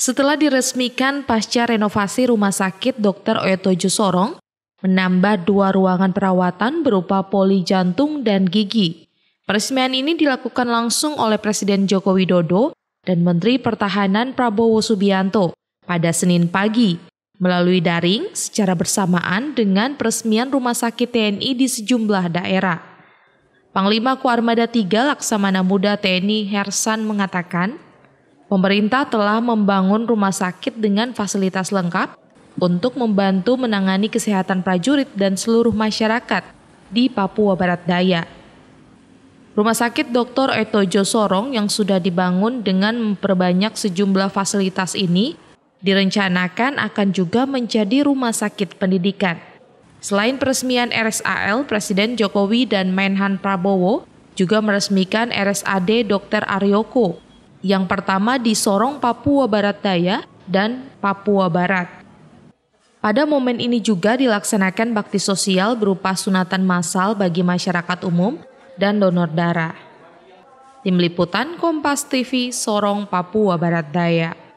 setelah diresmikan pasca renovasi Rumah Sakit Dr. Oetojo Sorong, menambah dua ruangan perawatan berupa poli jantung dan gigi. Peresmian ini dilakukan langsung oleh Presiden Joko Widodo dan Menteri Pertahanan Prabowo Subianto pada Senin pagi melalui daring secara bersamaan dengan peresmian Rumah Sakit TNI di sejumlah daerah. Panglima Koarmada 3 Laksamana Muda TNI Hersan mengatakan, Pemerintah telah membangun rumah sakit dengan fasilitas lengkap untuk membantu menangani kesehatan prajurit dan seluruh masyarakat di Papua Barat Daya. Rumah sakit Dr. Etojo Sorong yang sudah dibangun dengan memperbanyak sejumlah fasilitas ini direncanakan akan juga menjadi rumah sakit pendidikan. Selain peresmian RSAL, Presiden Jokowi dan Menhan Prabowo juga meresmikan RSAD Dr. Aryoko yang pertama di Sorong Papua Barat Daya dan Papua Barat. Pada momen ini juga dilaksanakan bakti sosial berupa sunatan massal bagi masyarakat umum dan donor darah. Tim Liputan Kompas TV Sorong Papua Barat Daya.